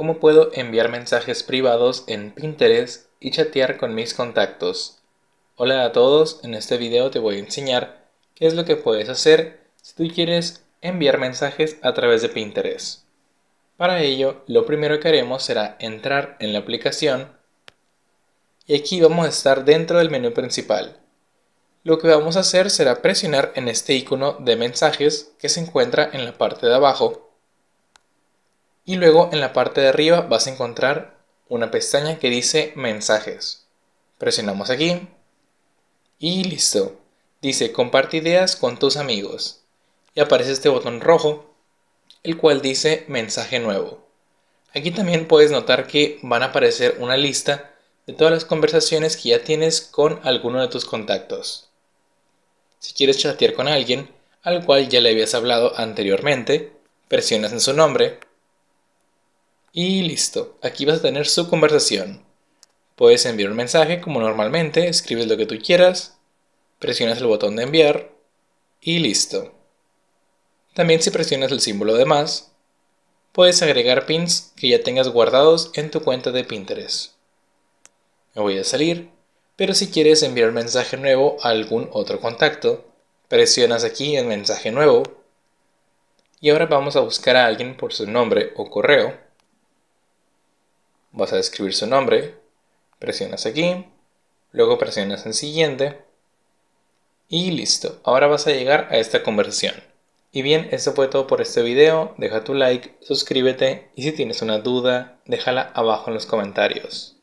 cómo puedo enviar mensajes privados en Pinterest y chatear con mis contactos. Hola a todos, en este video te voy a enseñar qué es lo que puedes hacer si tú quieres enviar mensajes a través de Pinterest. Para ello, lo primero que haremos será entrar en la aplicación y aquí vamos a estar dentro del menú principal. Lo que vamos a hacer será presionar en este icono de mensajes que se encuentra en la parte de abajo y luego en la parte de arriba vas a encontrar una pestaña que dice mensajes. Presionamos aquí y listo. Dice comparte ideas con tus amigos y aparece este botón rojo el cual dice mensaje nuevo. Aquí también puedes notar que van a aparecer una lista de todas las conversaciones que ya tienes con alguno de tus contactos. Si quieres chatear con alguien al cual ya le habías hablado anteriormente, presionas en su nombre y listo, aquí vas a tener su conversación. Puedes enviar un mensaje como normalmente, escribes lo que tú quieras, presionas el botón de enviar y listo. También si presionas el símbolo de más, puedes agregar pins que ya tengas guardados en tu cuenta de Pinterest. Me voy a salir, pero si quieres enviar un mensaje nuevo a algún otro contacto, presionas aquí en mensaje nuevo y ahora vamos a buscar a alguien por su nombre o correo vas a escribir su nombre, presionas aquí, luego presionas en siguiente y listo. Ahora vas a llegar a esta conversación. Y bien, eso fue todo por este video. Deja tu like, suscríbete y si tienes una duda, déjala abajo en los comentarios.